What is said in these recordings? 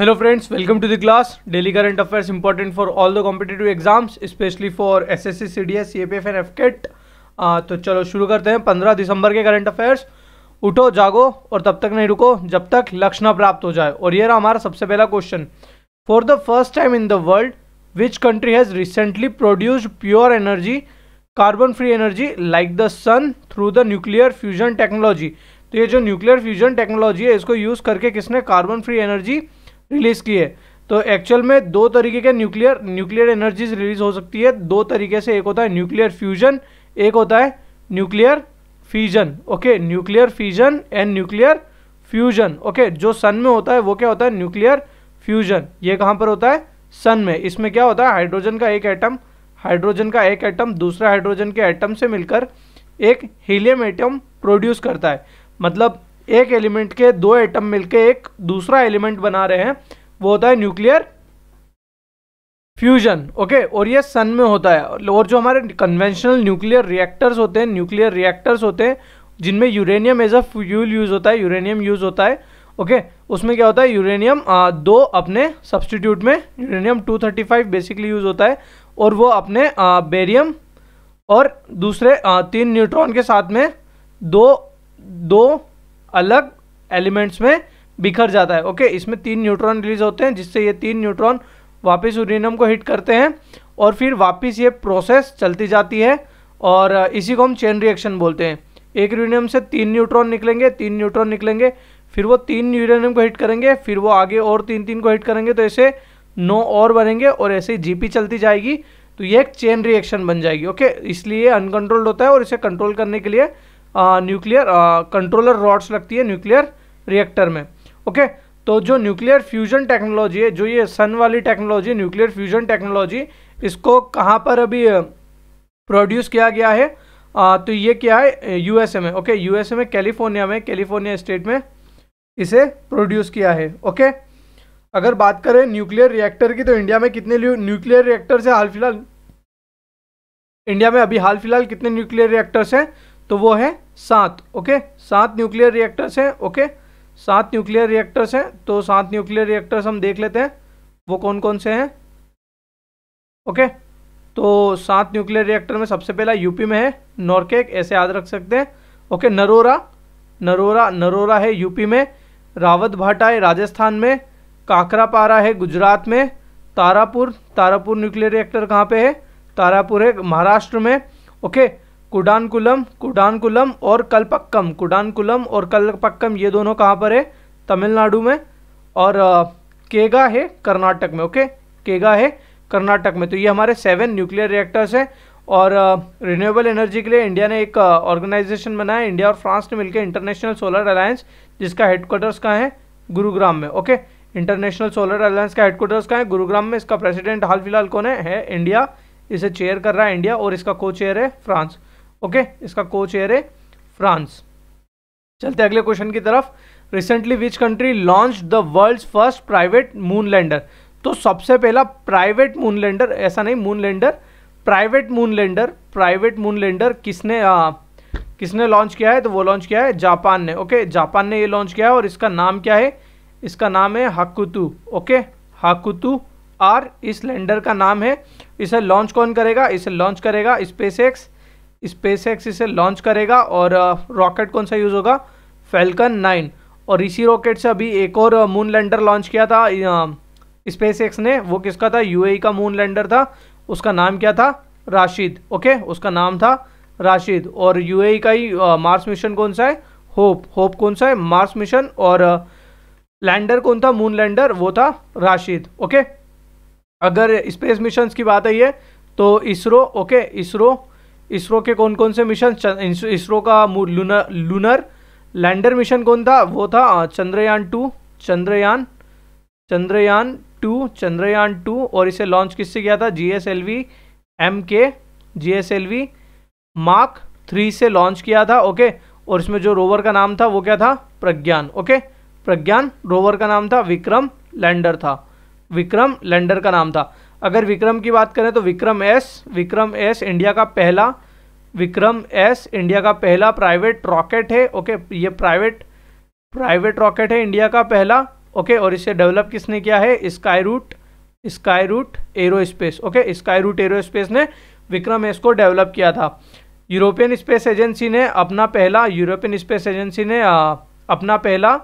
Hello friends welcome to the class daily current affairs important for all the competitive exams specially for SSC CDS CAPF and AFCAT तो चलो शुरू करते हैं पंद्रह दिसंबर के current affairs उठो जागो और तब तक नहीं रुको जब तक लक्ष्य प्राप्त हो जाए और ये रहा हमारा सबसे पहला question for the first time in the world which country has recently produced pure energy carbon free energy like the sun through the nuclear fusion technology तो ये जो न्यूक्लियर फ्यूजन टेक्नोलॉजी है इसको यूज़ करके किसने कार्बन फ्री एनर्जी रिलीज़ की है तो एक्चुअल में दो तरीके के न्यूक्लियर न्यूक्लियर एनर्जीज रिलीज हो सकती है दो तरीके से एक होता है न्यूक्लियर फ्यूजन एक होता है nuclear fission okay nuclear fission and nuclear fusion okay जो सन में होता है वो क्या होता है न्यूक्लियर फ्यूजन ये कहाँ पर होता है सन में इसमें क्या होता है हाइड्रोजन का एक एटम हाइड्रोजन का एक एटम दूसरा हाइड्रोजन के एटम से मिलकर एक हीलियम एटम प्रोड्यूस करता है मतलब एक एलिमेंट के दो एटम मिलके एक दूसरा एलिमेंट बना रहे हैं वो होता है न्यूक्लियर फ्यूजन ओके और ये सन में होता है और जो हमारे कन्वेंशनल न्यूक्लियर रिएक्टर्स होते हैं न्यूक्लियर रिएक्टर्स होते हैं जिनमें uranium as a fuel use होता है यूरेनियम यूज़ होता है ओके okay, उसमें क्या होता है यूरेनियम दो अपने सब्सटीट्यूट में यूरेनियम 235 बेसिकली यूज़ होता है और वो अपने आ, बेरियम और दूसरे आ, तीन न्यूट्रॉन के साथ में दो दो अलग एलिमेंट्स में बिखर जाता है ओके इसमें तीन न्यूट्रॉन रिलीज होते हैं जिससे ये तीन न्यूट्रॉन वापस यूरेनियम को हिट करते हैं और फिर वापस ये प्रोसेस चलती जाती है और इसी को हम चेन रिएक्शन बोलते हैं एक यूरेनियम से तीन न्यूट्रॉन निकलेंगे तीन न्यूट्रॉन निकलेंगे फिर वो तीन यूरेनियम को हिट करेंगे फिर वो आगे और तीन तीन को हिट करेंगे तो ऐसे नौ और बनेंगे और ऐसे ही जीपी चलती जाएगी तो ये एक चेन रिएक्शन बन जाएगी ओके इसलिए अनकंट्रोल्ड होता है और इसे कंट्रोल करने के लिए न्यूक्लियर कंट्रोलर रॉड्स लगती है न्यूक्लियर रिएक्टर में ओके तो जो न्यूक्लियर फ्यूजन टेक्नोलॉजी है जो ये सन वाली टेक्नोलॉजी न्यूक्लियर फ्यूजन टेक्नोलॉजी इसको कहाँ पर अभी प्रोड्यूस किया गया है आ, तो ये क्या है यूएसए में ओके यूएसए में कैलिफोर्निया में कैलिफोर्निया स्टेट में इसे प्रोड्यूस किया है ओके अगर बात करें न्यूक्लियर रिएक्टर की तो इंडिया में कितने न्यूक्लियर रिएक्टर्स हैं हाल फिलहाल इंडिया में अभी हाल फिलहाल कितने न्यूक्लियर रिएक्टर्स हैं तो वो है सात ओके सात न्यूक्लियर रिएक्टर्स हैं ओके सात न्यूक्लियर रिएक्टर्स हैं तो सात न्यूक्लियर रिएक्टर्स हम देख लेते हैं वो कौन कौन से हैं ओके तो सात न्यूक्लियर रिएक्टर में सबसे पहला यूपी में है नॉर्केक ऐसे याद रख सकते हैं ओके नरोरा नरोरा नरोरा है यूपी में रावत भाटा है राजस्थान में काकरापारा है गुजरात में तारापुर तारापुर न्यूक्लियर रिएक्टर कहाँ पे है तारापुर है महाराष्ट्र में ओके कुडानकुलम कुडानकुलम और कलपक्कम कुडानकुलम और कलपक्कम ये दोनों कहाँ पर है तमिलनाडु में और केगा है कर्नाटक में ओके केगा है कर्नाटक में तो ये हमारे सेवन न्यूक्लियर रिएक्टर्स हैं और रिन्यूएबल एनर्जी के लिए इंडिया ने एक ऑर्गेनाइजेशन बनाया इंडिया और फ्रांस ने मिलकर इंटरनेशनल सोलर अलायंस जिसका हेडक्वार्टर्स कहाँ है गुरुग्राम में ओके इंटरनेशनल सोलर अलायंस का हेडक्वार्टर्स कहाँ है गुरुग्राम में इसका प्रेसिडेंट हाल फिलहाल कौन है, है इंडिया इसे चेयर कर रहा है इंडिया और इसका को चेयर है फ्रांस ओके इसका को चेयर है फ्रांस चलते अगले क्वेश्चन की तरफ recently which country launch the world first private moon lander तो सबसे पहला प्राइवेट मून लैंडर ऐसा नहीं moon lander private moon lander private moon lander किसने आ, किसने लॉन्च किया है तो वो लॉन्च किया है जापान ने ओके जापान ने ये लॉन्च किया है और इसका नाम क्या है इसका नाम है हाकुतु ओके हाकुतु आर इस लैंडर का नाम है इसे लॉन्च कौन करेगा इसे लॉन्च करेगा स्पेस एक्स स्पेस एक्स इसे लॉन्च करेगा और रॉकेट कौन सा यूज़ होगा फेल्कन नाइन और इसी रॉकेट से अभी एक और मून लैंडर लॉन्च किया था स्पेस एक्स ने वो किसका था यू e का मून लैंडर था उसका नाम क्या था राशिद ओके उसका नाम था राशिद और यू e का ही मार्स मिशन कौन सा है होप होप कौन सा है मार्स मिशन और लैंडर कौन था मून लैंडर वो था राशिद ओके अगर स्पेस मिशन की बात आई है तो इसरो ओके इसरो इसरो के कौन कौन से मिशन इसरो का लूनर लूनर लैंडर मिशन कौन था वो था Chandrayaan two Chandrayaan Chandrayaan two Chandrayaan two और इसे लॉन्च किससे किया था G S L V M K G S L V mark three से लॉन्च किया था ओके और इसमें जो रोवर का नाम था वो क्या था प्रज्ञान ओके प्रज्ञान रोवर का नाम था विक्रम लैंडर था विक्रम लैंडर का नाम था अगर विक्रम की बात करें तो Vikram S Vikram S India का पहला विक्रम एस इंडिया का पहला प्राइवेट रॉकेट है ओके ये प्राइवेट प्राइवेट रॉकेट है इंडिया का पहला ओके और इसे डेवलप किसने किया है Skyroot Skyroot Aerospace okay Skyroot Aerospace ने विक्रम एस को डेवलप किया था यूरोपियन स्पेस एजेंसी ने अपना पहला यूरोपियन स्पेस एजेंसी ने आ, अपना पहला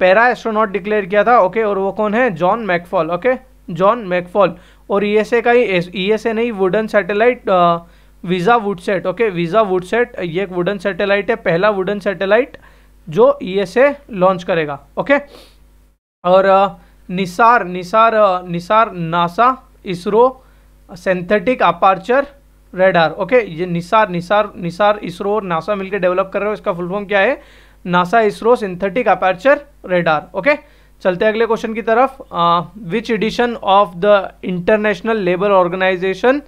पैरा एस्ट्रोनॉट डिक्लेयर किया था ओके और वो कौन है John McFaul okay John McFaul और ई एस ए का ही ई एस ए e नहीं wooden satellite visa would set okay visa would set ये एक वुडन सैटेलाइट है पहला वुडन सैटेलाइट जो ई एस ए लॉन्च करेगा ओके और Nisar Nisar Nisar NASA ISRO synthetic aperture radar okay ये निसार निसार निसार इसरो और नासा मिलकर डेवलप कर रहे हो इसका फुल फॉर्म क्या है NASA ISRO synthetic aperture radar okay okay? चलते हैं अगले क्वेश्चन की तरफ which edition of the international labour organisation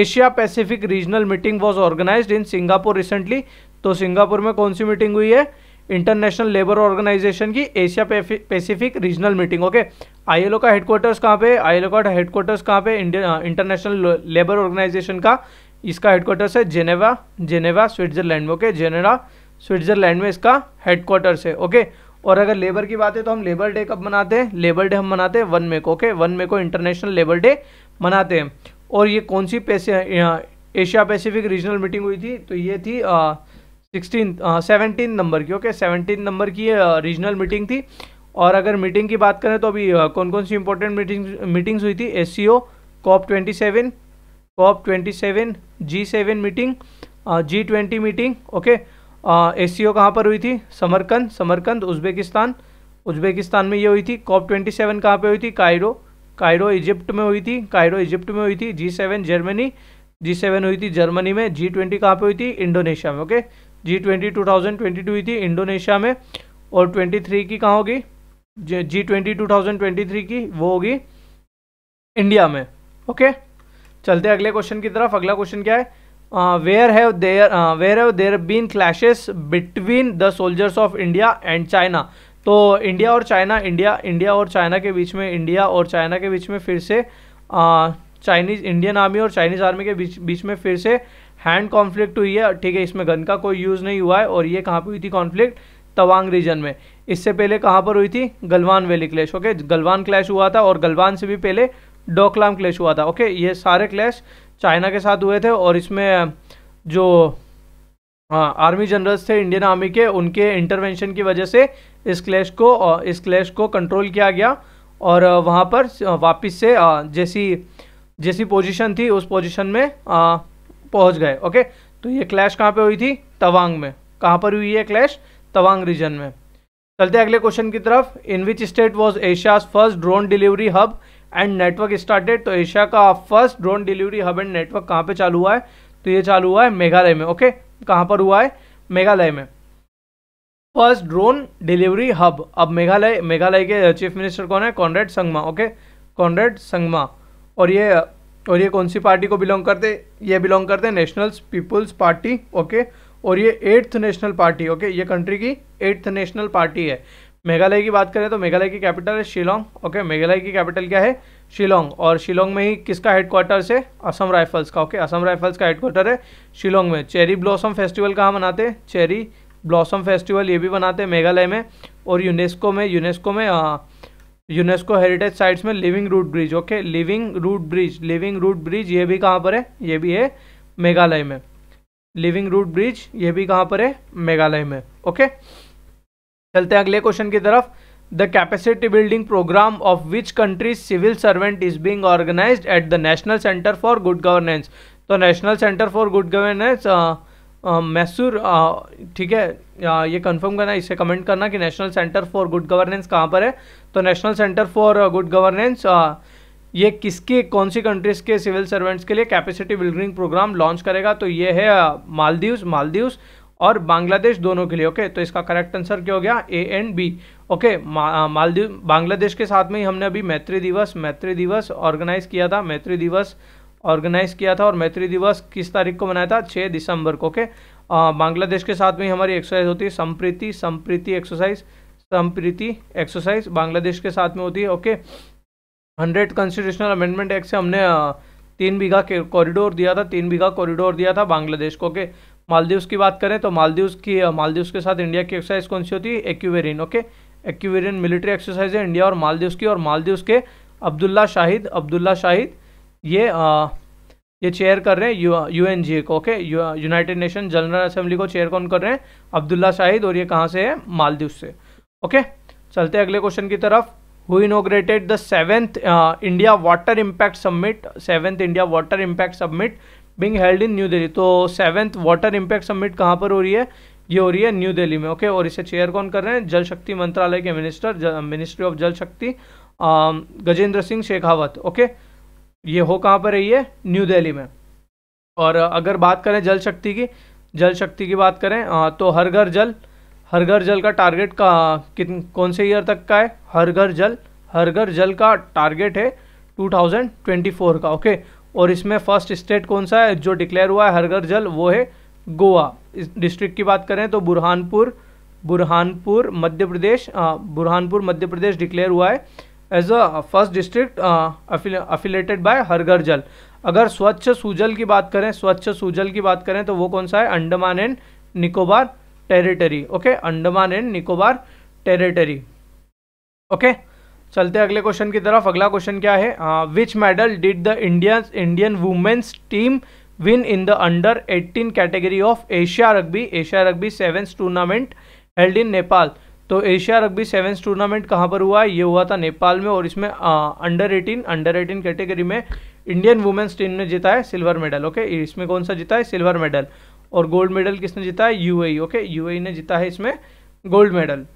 Asia Pacific regional meeting was organise in Singapore recently तो सिंगापुर में कौन सी मीटिंग हुई है इंटरनेशनल लेबर ऑर्गेनाइजेशन की Asia Pacific regional meeting okay ILO का हेडक्वार्टर्स कहाँ पे आईएलओ का हेडक्वार्टर्स कहाँ पे इंटरनेशनल लेबर ऑर्गेनाइजेशन का इसका हेडक्वार्टर्स है जेनेवा जेनेवा स्विट्जरलैंड में ओके जेनेवा स्विट्जरलैंड में इसका हेडक्वार्टर्स है ओके okay? और अगर लेबर की बात है तो हम लेबर डे कब मनाते हैं लेबर डे हम मनाते हैं वन मे को ओके वन मे को इंटरनेशनल लेबर डे मनाते हैं और ये कौन सी पैसे एशिया पैसिफिक रीजनल मीटिंग हुई थी तो ये थी सिक्सटीन सेवनटीन नंबर की ओके सेवनटीन नंबर की रीजनल मीटिंग थी और अगर मीटिंग की बात करें तो अभी कौन कौन सी इंपॉर्टेंट मीटिंग मीटिंग्स हुई थी S C O COP twenty seven COP twenty seven G seven meeting G twenty meeting okay A C O कहाँ पर हुई थी समरकंद समरकंद उज्बेकिस्तान उज्बेकिस्तान में ये हुई थी कॉप ट्वेंटी सेवन कहाँ पर हुई थी कायरो कायरो इजिप्ट में हुई थी कायरो इजिप्ट में हुई थी G seven Germany G seven हुई थी जर्मनी में जी ट्वेंटी कहाँ पर हुई थी इंडोनेशिया में okay G twenty two thousand twenty two हुई थी इंडोनेशिया में और ट्वेंटी थ्री की कहाँ होगी G twenty two thousand twenty three की वो होगी इंडिया में ओके चलते अगले क्वेश्चन की तरफ अगला क्वेश्चन क्या है where have there where have there been clashes between the soldiers of India and China तो इंडिया और चाइना इंडिया इंडिया और चाइना के बीच में इंडिया और चाइना के बीच में फिर से चाइनीज़ इंडियन आर्मी और चाइनीज़ आर्मी के बीच बीच में फिर से हैंड कॉन्फ्लिक्ट हुई है ठीक है इसमें गन का कोई यूज़ नहीं हुआ है और ये कहाँ पर हुई थी कॉन्फ्लिक्ट तवांग रीजन में इससे पहले कहाँ पर हुई थी Galwan valley clash okay Galwan clash हुआ था और गलवान से भी पहले डोकलाम क्लैश हुआ था ओके ये सारे क्लैश चाइना के साथ हुए थे और इसमें जो आर्मी जनरल्स थे इंडियन आर्मी के उनके इंटरवेंशन की वजह से इस क्लैश को इस क्लैश को कंट्रोल किया गया और वहाँ पर वापस से जैसी जैसी पोजीशन थी उस पोजीशन में पहुँच गए ओके तो ये क्लैश कहाँ पे हुई थी तवांग में कहाँ पर हुई है क्लैश तवांग रीजन में चलते अगले क्वेश्चन की तरफ in which state was Asia's first drone delivery hub and network started तो एशिया का first drone delivery hub and network कहाँ पे चालू हुआ है तो ये चालू हुआ है मेघालय में ओके कहाँ पर हुआ है मेघालय में फर्स्ट ड्रोन डिलीवरी हब अब मेघालय मेघालय के चीफ मिनिस्टर कौन है कॉन्रेड संगमा ओके कॉन्रेड संगमा और ये और ये कौन सी पार्टी को बिलोंग करते ये बिलोंग करते हैं नेशनल पीपुल्स पार्टी ओके और ये एट्थ नेशनल पार्टी ओके ये कंट्री की एट्थ नेशनल पार्टी है मेघालय की बात करें तो मेघालय की कैपिटल है शिलोंग ओके मेघालय की कैपिटल क्या है शिलोंग और शिलोंग में ही किसका हेडक्वार्टर्स है असम राइफल्स का ओके असम राइफल्स का हेडक्वार्टर है शिलोंग में चेरी ब्लॉसम फेस्टिवल कहाँ मनाते हैं चेरी ब्लॉसम फेस्टिवल ये भी मनाते हैं मेघालय में और यूनेस्को में यूनेस्को में यूनेस्को हेरिटेज साइट्स में living root bridge okay living root bridge living root bridge ये भी कहाँ पर है ये भी है मेघालय में लिविंग रूट ब्रिज ये भी कहाँ पर है मेघालय में ओके okay? चलते हैं अगले क्वेश्चन की तरफ the capacity building programme of which country civil servant is being organise at the national centre for good governance तो national centre for good governance Mysore ठीक है आ, ये कंफर्म करना इसे कमेंट करना कि national centre for good governance कहाँ पर है तो national centre for good governance ये किसके कौन सी कंट्रीज़ के सिविल सर्वेंट्स के लिए कैपेसिटी बिल्डिंग प्रोग्राम लॉन्च करेगा तो ये है मालदीव्स मालदीव्स और बांग्लादेश दोनों के लिए ओके तो इसका करेक्ट आंसर क्या हो गया A and B okay Maldives Bangladesh के साथ में ही हमने अभी मैत्री दिवस मैत्री दिवस ऑर्गेनाइज किया था मैत्री दिवस ऑर्गेनाइज किया था और मैत्री दिवस किस तारीख को मनाया था छः दिसंबर को ओके बांग्लादेश के साथ में हमारी एक्सरसाइज होती है संप्रीति संप्रीति एक्सरसाइज संप्रीति एक्सरसाइज बांग्लादेश के साथ में होती है okay hundred constitutional amendment act से हमने तीन बीघा कॉरिडोर दिया था तीन बीघा कॉरिडोर दिया था बांग्लादेश को ओके okay? मालदीव्स की बात करें तो मालदीव्स की मालदीव्स के साथ इंडिया की एक्सरसाइज कौन सी होती है Ekuverin okay Ekuverin military exercise है इंडिया और मालदीव्स की और मालदीव्स के अब्दुल्ला शाहिद अब्दुल्ला शाहिद ये आ, ये चेयर कर रहे हैं यू एन जी को okay united nation general assembly को चेयर कौन कर रहे हैं अब्दुल्ला शाहिद और ये कहाँ से है मालदीव से ओके चलते हैं अगले क्वेश्चन की तरफ who inaugurated the seventh India water impact summit seventh India water impact summit being held in New Delhi तो सेवन्थ वाटर इम्पैक्ट समिट कहाँ पर हो रही है ये हो रही है न्यू दिल्ली में ओके और इसे चेयर कौन कर रहे हैं जल शक्ति मंत्रालय के मिनिस्टर मिनिस्ट्री ऑफ जल शक्ति गजेंद्र सिंह शेखावत ओके ये हो कहाँ पर रही है न्यू दिल्ली में और अगर बात करें जल शक्ति की जल शक्ति की बात करें आ, तो हर घर जल हर घर जल का टारगेट का कितन कौन से ईयर तक का है हर घर जल हर घर जल का टारगेट है 2024 का ओके और इसमें फर्स्ट स्टेट कौन सा है जो डिक्लेयर हुआ है हरगर जल वो है गोवा इस डिस्ट्रिक्ट की बात करें तो बुरहानपुर बुरहानपुर मध्य प्रदेश बुरहानपुर मध्य प्रदेश डिक्लेयर हुआ है as a first district affiliated by हरगर जल अगर स्वच्छ सूजल की बात करें स्वच्छ सूजल की बात करें तो वो कौन सा है Andaman and Nicobar territory okay Andaman and Nicobar territory okay चलते अगले क्वेश्चन की तरफ अगला क्वेश्चन क्या है which medal did the Indians Indian women's team win in the under 18 category of Asia Rugby Asia Rugby Sevens tournament held in Nepal तो एशिया रग्बी सेवेंस टूर्नामेंट कहाँ पर हुआ ये हुआ था नेपाल में और इसमें under eighteen under eighteen category में इंडियन वुमेन्स टीम ने जीता है सिल्वर मेडल ओके इसमें कौन सा जीता है सिल्वर मेडल और गोल्ड मेडल किसने जीता है यू ओके यू ने जीता है इसमें गोल्ड मेडल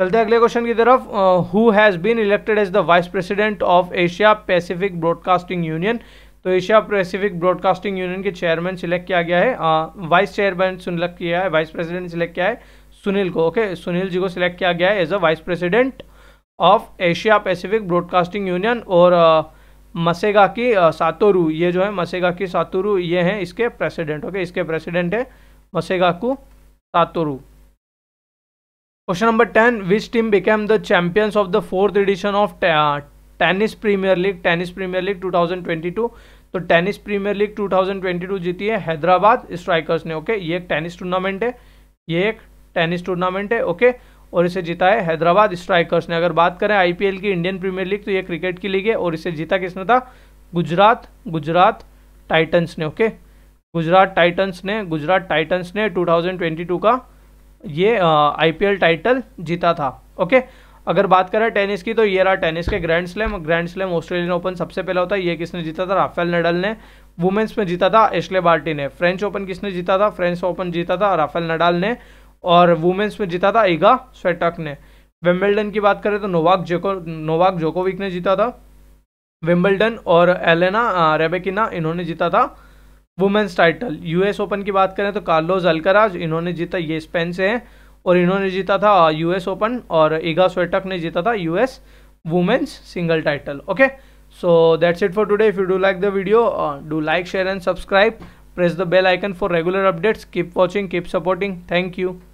चलते हैं अगले क्वेश्चन की तरफ who has been elected as the vice president of Asia Pacific Broadcasting Union तो एशिया पैसिफिक ब्रॉडकास्टिंग यूनियन के चेयरमैन सिलेक्ट किया गया है वाइस चेयरमैन सिलेक्ट किया है वाइस प्रेसिडेंट सिलेक्ट किया है सुनील को ओके okay? सुनील जी को सिलेक्ट किया गया है as a vice president of Asia Pacific Broadcasting Union और मसेगा की सातोरू ये जो है मसेगा की सातोरू ये हैं इसके प्रेसिडेंट ओके okay? इसके प्रेसिडेंट है मसेगा को Satoru question number ten which team became the champions of the fourth edition of Tennis Premier League Tennis Premier League 2022 तो टेनिस प्रीमियर लीग 2022 जीती है हैदराबाद स्ट्राइकर्स ने ओके ये एक टेनिस टूर्नामेंट है ये एक टेनिस टूर्नामेंट है ओके और इसे जीता है हैदराबाद स्ट्राइकर्स ने अगर बात करें आईपीएल की इंडियन प्रीमियर लीग तो ये क्रिकेट की लीग है और इसे जीता किसने था गुजरात गुजरात टाइटन्स ने ओके गुजरात टाइटन्स ने गुजरात टाइटन्स ने 2022 का ये आईपीएल टाइटल जीता था ओके अगर बात करें टेनिस की तो ये रहा टेनिस के grand slam grand slam Australian Open सबसे पहला होता है ये किसने जीता था राफेल नडल ने वुमेन्स में जीता था एशले बार्टी ने फ्रेंच ओपन किसने जीता था फ्रेंच ओपन जीता था राफेल नडाल ने और वुमेन्स में जीता था ईगा स्वेटक ने विम्बल्डन की बात करें तो नोवाक जोको नोवाक जोकोविक ने जीता था विम्बल्डन और एलेना रेबेकिना इन्होंने जीता था वुमेन्स टाइटल यूएस ओपन की बात करें तो कार्लोज अलकराज इन्होंने जीता ये स्पेन से है और इन्होंने जीता था यूएस ओपन और इगा स्वेटक ने जीता था US women's single title okay so that's it for today if you do like the video do like share and subscribe press the bell icon for regular updates keep watching keep supporting thank you